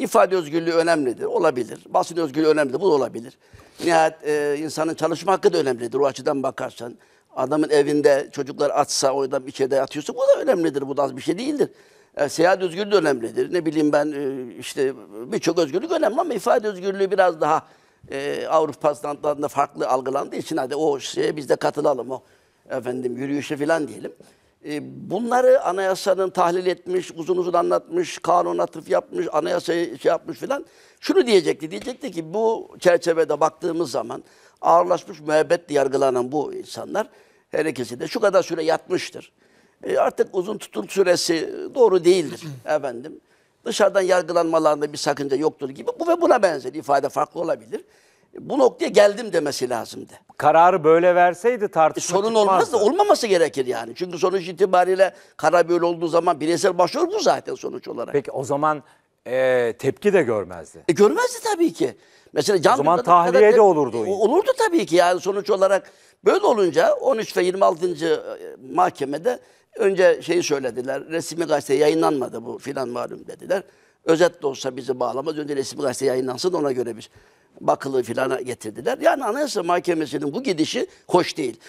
İfade özgürlüğü önemlidir, olabilir. Basın özgürlüğü önemlidir, bu da olabilir. Nihayet e, insanın çalışma hakkı da önemlidir o açıdan bakarsan. Adamın evinde çocuklar atsa, orada bir şeyde bu da önemlidir, bu da az bir şey değildir. E, seyahat özgürlüğü de önemlidir. Ne bileyim ben e, işte birçok özgürlük önemli ama ifade özgürlüğü biraz daha e, Avrupa standartlarında farklı algılandığı için hadi o şeye biz de katılalım o efendim yürüyüşe falan diyelim. E, bunları anayasanın tahlil etmiş, uzun uzun anlatmış, kanun atıf yapmış, anayasayı şey yapmış filan. Şunu diyecekti, diyecekti ki bu çerçevede baktığımız zaman ağırlaşmış müebbetle yargılanan bu insanlar her ikisi de şu kadar süre yatmıştır. E artık uzun tutum süresi doğru değildir efendim. Dışarıdan yargılanmalarında bir sakınca yoktur gibi. Bu ve buna benzer ifade farklı olabilir bu noktaya geldim demesi lazımdı. Kararı böyle verseydi tartışma e, Sorun çıkmazdı. olmaz da olmaması gerekir yani. Çünkü sonuç itibariyle karar böyle olduğu zaman bireysel başvuru bu zaten sonuç olarak. Peki o zaman e, tepki de görmezdi. E, görmezdi tabii ki. Mesela can O zaman tahliye de olurdu o e, Olurdu tabii ki yani sonuç olarak böyle olunca 13 ve 26. E, mahkemede önce şeyi söylediler. Resmi gazete yayınlanmadı bu filan malum dediler. Özet de olsa bizi bağlamaz. Önce resmi gazete yayınlansın ona göre bir bakılı filana getirdiler. Yani Anayasa Mahkemesi'nin bu gidişi hoş değil.